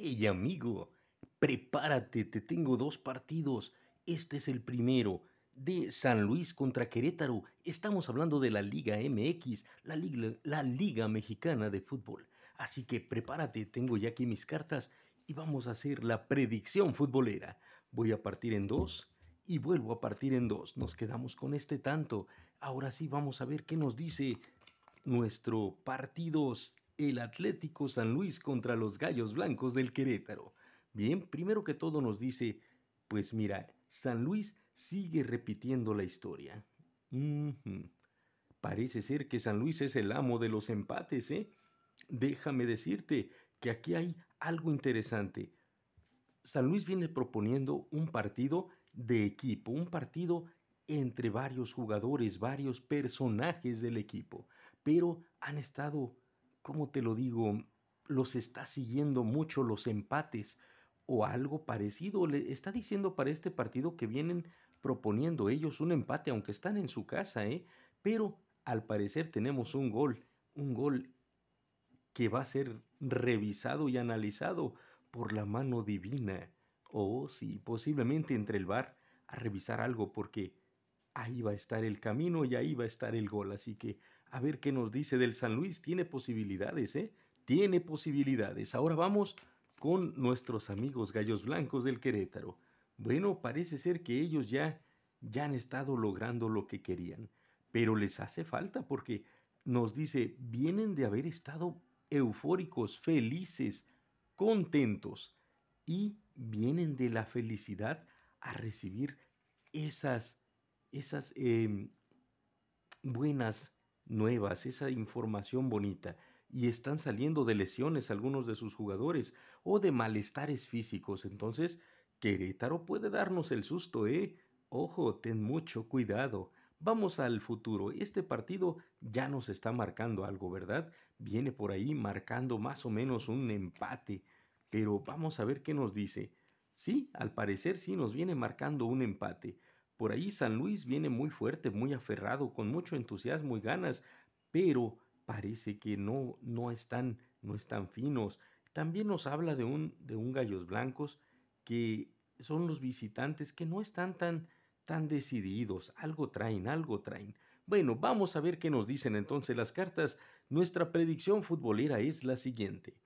Hey amigo, prepárate, te tengo dos partidos. Este es el primero de San Luis contra Querétaro. Estamos hablando de la Liga MX, la Liga, la Liga Mexicana de Fútbol. Así que prepárate, tengo ya aquí mis cartas y vamos a hacer la predicción futbolera. Voy a partir en dos y vuelvo a partir en dos. Nos quedamos con este tanto. Ahora sí vamos a ver qué nos dice nuestro partidos el Atlético San Luis contra los Gallos Blancos del Querétaro. Bien, primero que todo nos dice, pues mira, San Luis sigue repitiendo la historia. Parece ser que San Luis es el amo de los empates, ¿eh? Déjame decirte que aquí hay algo interesante. San Luis viene proponiendo un partido de equipo, un partido entre varios jugadores, varios personajes del equipo, pero han estado ¿cómo te lo digo? Los está siguiendo mucho los empates o algo parecido. Le está diciendo para este partido que vienen proponiendo ellos un empate, aunque están en su casa, ¿eh? Pero al parecer tenemos un gol, un gol que va a ser revisado y analizado por la mano divina. O oh, si sí, posiblemente entre el bar a revisar algo, porque ahí va a estar el camino y ahí va a estar el gol. Así que a ver qué nos dice del San Luis. Tiene posibilidades, ¿eh? Tiene posibilidades. Ahora vamos con nuestros amigos gallos blancos del Querétaro. Bueno, parece ser que ellos ya, ya han estado logrando lo que querían, pero les hace falta porque nos dice, vienen de haber estado eufóricos, felices, contentos y vienen de la felicidad a recibir esas esas em, buenas nuevas, esa información bonita. Y están saliendo de lesiones algunos de sus jugadores o de malestares físicos. Entonces, Querétaro puede darnos el susto, ¿eh? Ojo, ten mucho cuidado. Vamos al futuro. Este partido ya nos está marcando algo, ¿verdad? Viene por ahí marcando más o menos un empate. Pero vamos a ver qué nos dice. Sí, al parecer sí nos viene marcando un empate. Por ahí San Luis viene muy fuerte, muy aferrado, con mucho entusiasmo y ganas, pero parece que no, no están, no están finos. También nos habla de un, de un gallos blancos que son los visitantes que no están tan, tan decididos. Algo traen, algo traen. Bueno, vamos a ver qué nos dicen entonces las cartas. Nuestra predicción futbolera es la siguiente.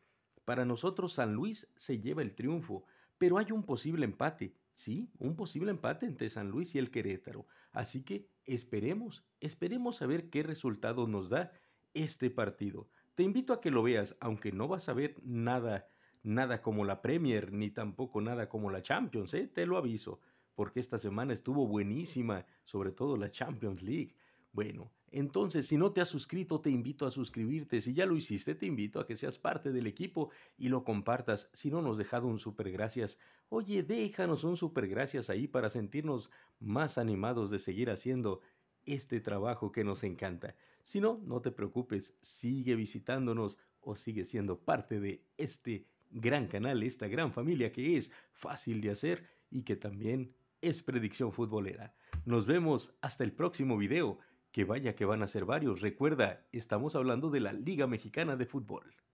Para nosotros San Luis se lleva el triunfo, pero hay un posible empate. Sí, un posible empate entre San Luis y el Querétaro. Así que esperemos, esperemos a ver qué resultado nos da este partido. Te invito a que lo veas, aunque no vas a ver nada, nada como la Premier, ni tampoco nada como la Champions, ¿eh? te lo aviso, porque esta semana estuvo buenísima, sobre todo la Champions League. Bueno, entonces, si no te has suscrito, te invito a suscribirte. Si ya lo hiciste, te invito a que seas parte del equipo y lo compartas. Si no nos dejado un super gracias, oye, déjanos un super gracias ahí para sentirnos más animados de seguir haciendo este trabajo que nos encanta. Si no, no te preocupes, sigue visitándonos o sigue siendo parte de este gran canal, esta gran familia que es fácil de hacer y que también es predicción futbolera. Nos vemos hasta el próximo video. Que vaya que van a ser varios. Recuerda, estamos hablando de la Liga Mexicana de Fútbol.